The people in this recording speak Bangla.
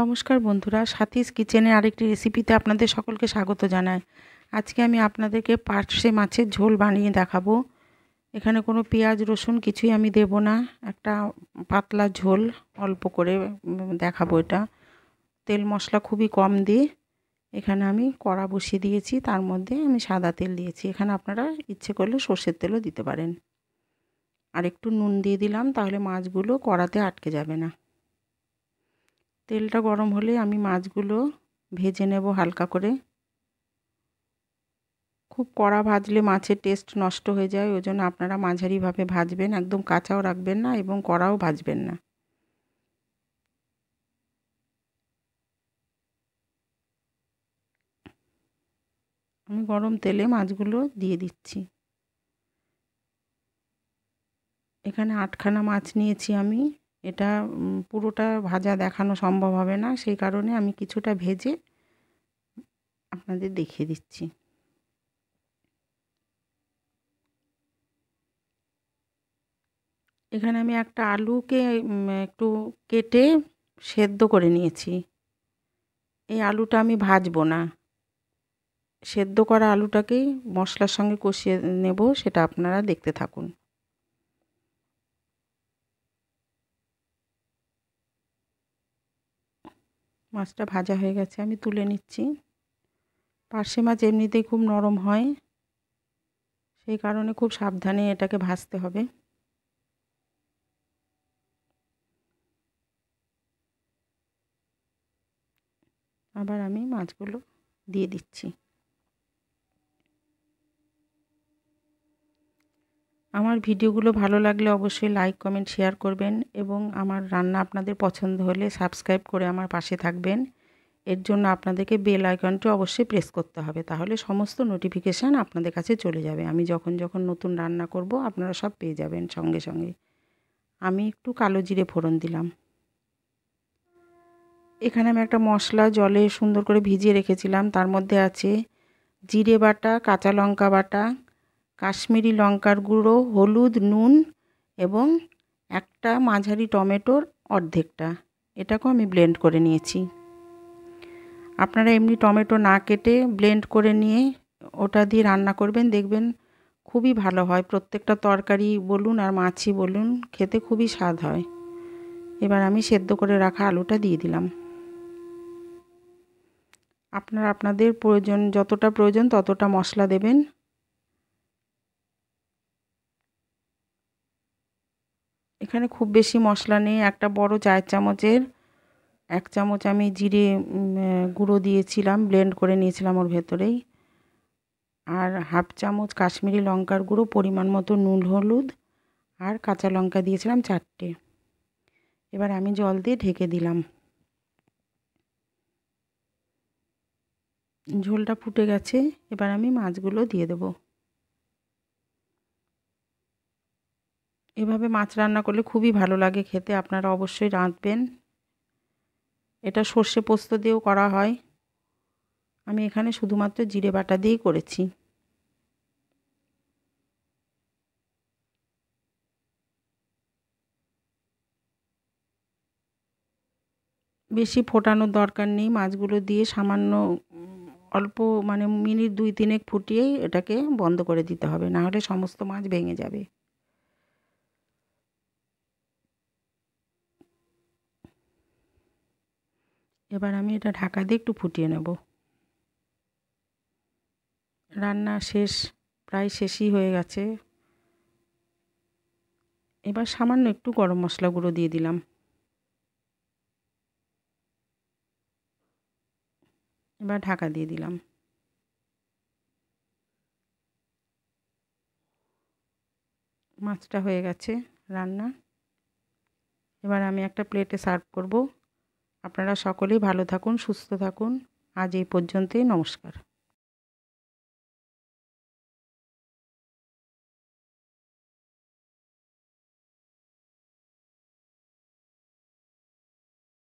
নমস্কার বন্ধুরা সাথীস কিচেনের আরেকটি রেসিপিতে আপনাদের সকলকে স্বাগত জানাই আজকে আমি আপনাদেরকে পার্সে মাছের ঝোল বানিয়ে দেখাবো এখানে কোনো পেঁয়াজ রসুন কিছুই আমি দেব না একটা পাতলা ঝোল অল্প করে দেখাবো এটা তেল মশলা খুবই কম দিয়ে এখানে আমি কড়া বসিয়ে দিয়েছি তার মধ্যে আমি সাদা তেল দিয়েছি এখানে আপনারা ইচ্ছে করলে সর্ষের তেলও দিতে পারেন আর একটু নুন দিয়ে দিলাম তাহলে মাছগুলো কড়াতে আটকে যাবে না তেলটা গরম হলে আমি মাছগুলো ভেজে নেব হালকা করে খুব কড়া ভাজলে মাছের টেস্ট নষ্ট হয়ে যায় ওই জন্য আপনারা মাঝারিভাবে ভাজবেন একদম কাঁচাও রাখবেন না এবং কড়াও ভাজবেন না আমি গরম তেলে মাছগুলো দিয়ে দিচ্ছি এখানে আটখানা মাছ নিয়েছি আমি এটা পুরোটা ভাজা দেখানো সম্ভব হবে না সেই কারণে আমি কিছুটা ভেজে আপনাদের দেখিয়ে দিচ্ছি এখানে আমি একটা আলুকে একটু কেটে সেদ্ধ করে নিয়েছি এই আলুটা আমি ভাজবো না সেদ্ধ করা আলুটাকেই মশলার সঙ্গে কষিয়ে নেব সেটা আপনারা দেখতে থাকুন মাছটা ভাজা হয়ে গেছে আমি তুলে নিচ্ছি পার্শে মাছ এমনিতেই খুব নরম হয় সেই কারণে খুব সাবধানে এটাকে ভাজতে হবে আবার আমি মাছগুলো দিয়ে দিচ্ছি আমার ভিডিওগুলো ভালো লাগলে অবশ্যই লাইক কমেন্ট শেয়ার করবেন এবং আমার রান্না আপনাদের পছন্দ হলে সাবস্ক্রাইব করে আমার পাশে থাকবেন এর জন্য আপনাদেরকে বেল আইকনটি অবশ্যই প্রেস করতে হবে তাহলে সমস্ত নোটিফিকেশান আপনাদের কাছে চলে যাবে আমি যখন যখন নতুন রান্না করব আপনারা সব পেয়ে যাবেন সঙ্গে সঙ্গে আমি একটু কালো জিরে ফোড়ন দিলাম এখানে আমি একটা মশলা জলে সুন্দর করে ভিজিয়ে রেখেছিলাম তার মধ্যে আছে জিরে বাটা কাঁচা লঙ্কা বাটা কাশ্মীরি লঙ্কার গুঁড়ো হলুদ নুন এবং একটা মাঝারি টমেটোর অর্ধেকটা এটাকেও আমি ব্লেন্ড করে নিয়েছি আপনারা এমনি টমেটো না কেটে ব্লেন্ড করে নিয়ে ওটা দিয়ে রান্না করবেন দেখবেন খুবই ভালো হয় প্রত্যেকটা তরকারি বলুন আর মাছি বলুন খেতে খুবই স্বাদ হয় এবার আমি সেদ্ধ করে রাখা আলুটা দিয়ে দিলাম আপনারা আপনাদের প্রয়োজন যতটা প্রয়োজন ততটা মশলা দেবেন এখানে খুব বেশি মশলা নেই একটা বড় চায়ের চামচের এক চামচ আমি জিরে গুঁড়ো দিয়েছিলাম ব্লেন্ড করে নিয়েছিলাম ওর ভেতরেই আর হাফ চামচ কাশ্মীরি লঙ্কার গুঁড়ো পরিমাণ মতো নুন হলুদ আর কাঁচা লঙ্কা দিয়েছিলাম চারটে এবার আমি জল দিয়ে ঢেকে দিলাম ঝোলটা ফুটে গেছে এবার আমি মাছগুলো দিয়ে দেবো এভাবে মাছ রান্না করলে খুবই ভালো লাগে খেতে আপনারা অবশ্যই রাঁধবেন এটা সর্ষে পোস্ত দিয়েও করা হয় আমি এখানে শুধুমাত্র জিরে বাটা দিয়েই করেছি বেশি ফোটানোর দরকার নেই মাছগুলো দিয়ে সামান্য অল্প মানে মিনিট দুই তিনেক ফুটিয়েই এটাকে বন্ধ করে দিতে হবে না হলে সমস্ত মাছ ভেঙে যাবে এবার আমি এটা ঢাকা দিয়ে একটু ফুটিয়ে নেব রান্না শেষ প্রায় শেষই হয়ে গেছে এবার সামান্য একটু গরম মশলা গুঁড়ো দিয়ে দিলাম এবার ঢাকা দিয়ে দিলাম মাছটা হয়ে গেছে রান্না এবার আমি একটা প্লেটে সার্ভ করব আপনারা সকলেই ভালো থাকুন সুস্থ থাকুন আজ এই পর্যন্তই নমস্কার